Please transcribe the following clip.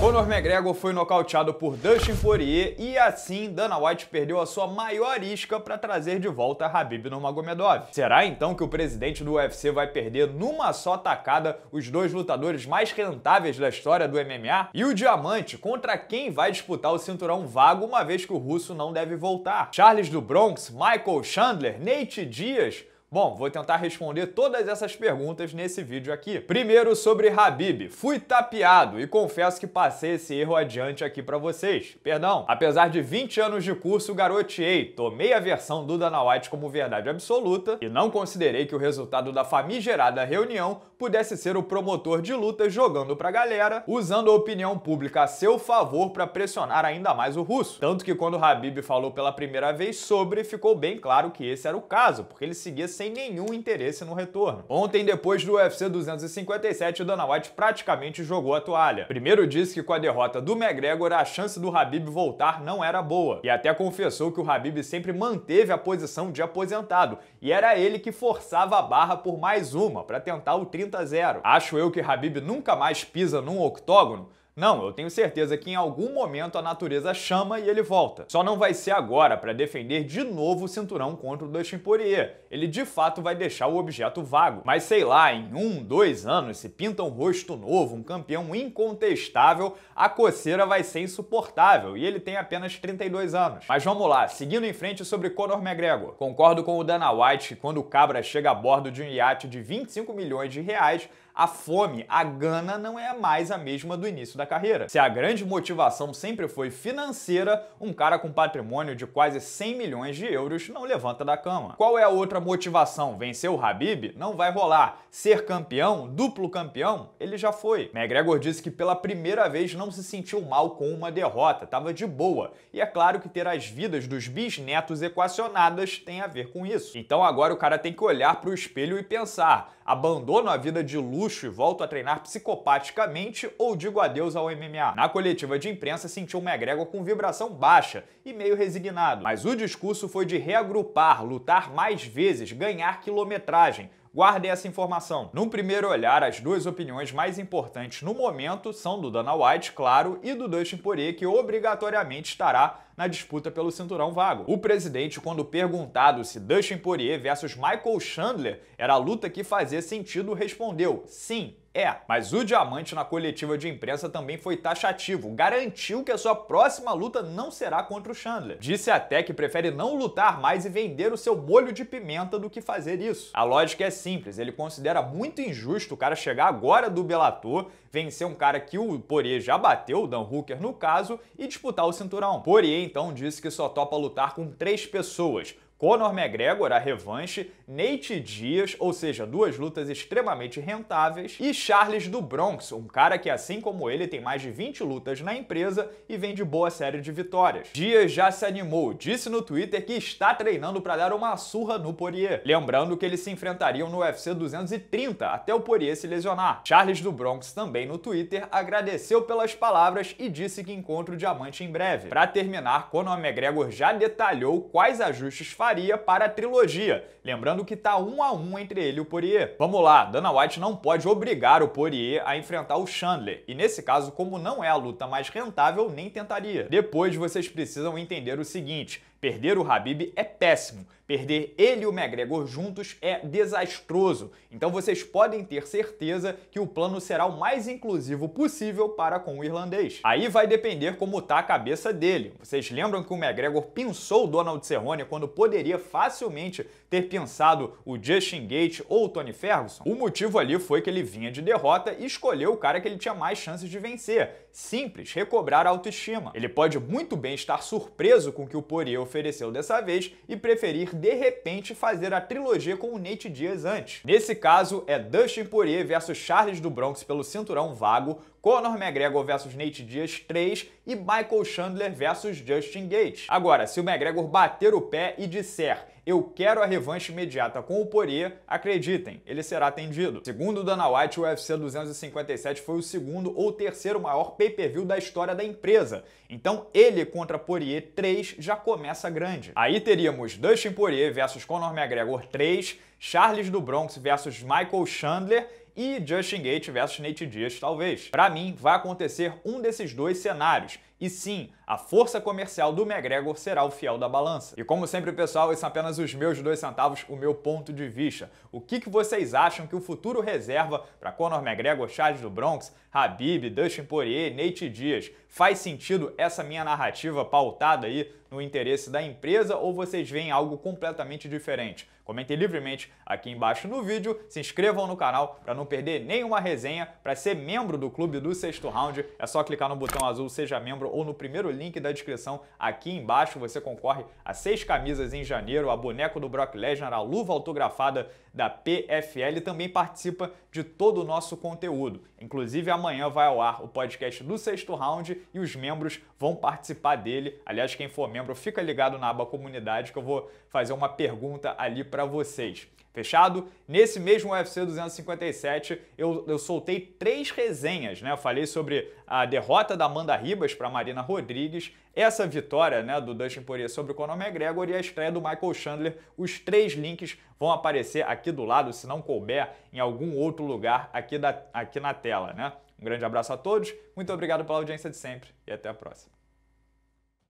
Conor McGregor foi nocauteado por Dustin Poirier e assim Dana White perdeu a sua maior isca para trazer de volta Habib Nurmagomedov. Será então que o presidente do UFC vai perder numa só tacada os dois lutadores mais rentáveis da história do MMA? E o diamante contra quem vai disputar o cinturão vago uma vez que o russo não deve voltar? Charles do Bronx, Michael Chandler, Nate Diaz, Bom, vou tentar responder todas essas perguntas nesse vídeo aqui. Primeiro sobre Habib. Fui tapeado e confesso que passei esse erro adiante aqui para vocês. Perdão. Apesar de 20 anos de curso, garoteei, tomei a versão do Dana White como verdade absoluta e não considerei que o resultado da famigerada reunião pudesse ser o promotor de luta jogando pra galera, usando a opinião pública a seu favor para pressionar ainda mais o russo. Tanto que quando Habib falou pela primeira vez sobre, ficou bem claro que esse era o caso, porque ele seguia sem nenhum interesse no retorno. Ontem, depois do UFC 257, Dana White praticamente jogou a toalha. Primeiro disse que com a derrota do McGregor, a chance do Habib voltar não era boa, e até confessou que o Habib sempre manteve a posição de aposentado, e era ele que forçava a barra por mais uma, para tentar o 30 30 a 0. Acho eu que Habib nunca mais pisa num octógono, não, eu tenho certeza que em algum momento a natureza chama e ele volta. Só não vai ser agora para defender de novo o cinturão contra o Dustin Poirier. Ele de fato vai deixar o objeto vago. Mas sei lá, em um, dois anos, se pinta um rosto novo, um campeão incontestável, a coceira vai ser insuportável e ele tem apenas 32 anos. Mas vamos lá, seguindo em frente sobre Conor McGregor. Concordo com o Dana White que quando o Cabra chega a bordo de um iate de 25 milhões de reais, a fome, a gana não é mais a mesma do início da carreira. Se a grande motivação sempre foi financeira, um cara com patrimônio de quase 100 milhões de euros não levanta da cama. Qual é a outra motivação? Vencer o Habib? Não vai rolar. Ser campeão? Duplo campeão? Ele já foi. McGregor disse que pela primeira vez não se sentiu mal com uma derrota, tava de boa. E é claro que ter as vidas dos bisnetos equacionadas tem a ver com isso. Então agora o cara tem que olhar para o espelho e pensar: abandono a vida de luxo luxo e volto a treinar psicopaticamente ou digo adeus ao MMA. Na coletiva de imprensa sentiu McGregor com vibração baixa e meio resignado, mas o discurso foi de reagrupar, lutar mais vezes, ganhar quilometragem, Guardem essa informação. Num primeiro olhar, as duas opiniões mais importantes no momento são do Dana White, claro, e do Dustin Poirier, que obrigatoriamente estará na disputa pelo cinturão vago. O presidente, quando perguntado se Dustin Poirier versus Michael Chandler era a luta que fazia sentido, respondeu: "Sim, é, mas o Diamante na coletiva de imprensa também foi taxativo, garantiu que a sua próxima luta não será contra o Chandler. Disse até que prefere não lutar mais e vender o seu molho de pimenta do que fazer isso. A lógica é simples, ele considera muito injusto o cara chegar agora do Bellator, vencer um cara que o Poirier já bateu, o Dan Hooker no caso, e disputar o cinturão. Poirier então disse que só topa lutar com três pessoas, Conor McGregor, a revanche, Nate Diaz, ou seja, duas lutas extremamente rentáveis, e Charles do Bronx, um cara que, assim como ele, tem mais de 20 lutas na empresa e vem de boa série de vitórias. Dias já se animou, disse no Twitter que está treinando para dar uma surra no Poirier, lembrando que eles se enfrentariam no UFC 230 até o Poirier se lesionar. Charles do Bronx também no Twitter agradeceu pelas palavras e disse que encontra o diamante em breve. Para terminar, Conor McGregor já detalhou quais ajustes fará faria para a trilogia. Lembrando que está um a um entre ele e o Poirier. Vamos lá, Dana White não pode obrigar o Poirier a enfrentar o Chandler, e nesse caso, como não é a luta mais rentável, nem tentaria. Depois vocês precisam entender o seguinte: Perder o Habib é péssimo. Perder ele e o McGregor juntos é desastroso. Então vocês podem ter certeza que o plano será o mais inclusivo possível para com o irlandês. Aí vai depender como tá a cabeça dele. Vocês lembram que o McGregor pensou o Donald Cerrone quando poderia facilmente ter pensado o Justin Gates ou o Tony Ferguson? O motivo ali foi que ele vinha de derrota e escolheu o cara que ele tinha mais chances de vencer simples, recobrar a autoestima. Ele pode muito bem estar surpreso com o que o Poirier ofereceu dessa vez e preferir de repente fazer a trilogia com o Nate dias antes. Nesse caso, é Dustin Poirier versus Charles do Bronx pelo cinturão vago Conor McGregor versus Nate Diaz 3 e Michael Chandler versus Justin Gates. Agora, se o McGregor bater o pé e disser eu quero a revanche imediata com o Poirier, acreditem, ele será atendido. Segundo Dana White, o UFC 257 foi o segundo ou terceiro maior pay-per-view da história da empresa. Então, ele contra Poirier 3 já começa grande. Aí teríamos Dustin Poirier versus Conor McGregor 3, Charles do Bronx versus Michael Chandler e Justin Gate versus Nate Diaz, talvez. Para mim, vai acontecer um desses dois cenários. E sim, a força comercial do McGregor será o fiel da balança. E como sempre, pessoal, esses são apenas os meus dois centavos, o meu ponto de vista. O que, que vocês acham que o futuro reserva para Conor McGregor, Charles do Bronx, Habib, Dustin Poirier, Nate Diaz? Faz sentido essa minha narrativa pautada aí no interesse da empresa ou vocês veem algo completamente diferente? Comentem livremente aqui embaixo no vídeo, se inscrevam no canal para não perder nenhuma resenha. Para ser membro do clube do sexto round, é só clicar no botão azul Seja Membro ou no primeiro link da descrição aqui embaixo. Você concorre a seis camisas em janeiro, a boneco do Brock Lesnar, a luva autografada da PFL e também participa de todo o nosso conteúdo. Inclusive, amanhã vai ao ar o podcast do sexto round e os membros vão participar dele. Aliás, quem for membro, membro, fica ligado na aba comunidade que eu vou fazer uma pergunta ali para vocês. Fechado? Nesse mesmo UFC 257, eu, eu soltei três resenhas, né? Eu falei sobre a derrota da Amanda Ribas para Marina Rodrigues, essa vitória né, do Dustin Poirier sobre o Conor McGregor e a estreia do Michael Chandler. Os três links vão aparecer aqui do lado, se não couber, em algum outro lugar aqui, da, aqui na tela, né? Um grande abraço a todos, muito obrigado pela audiência de sempre e até a próxima.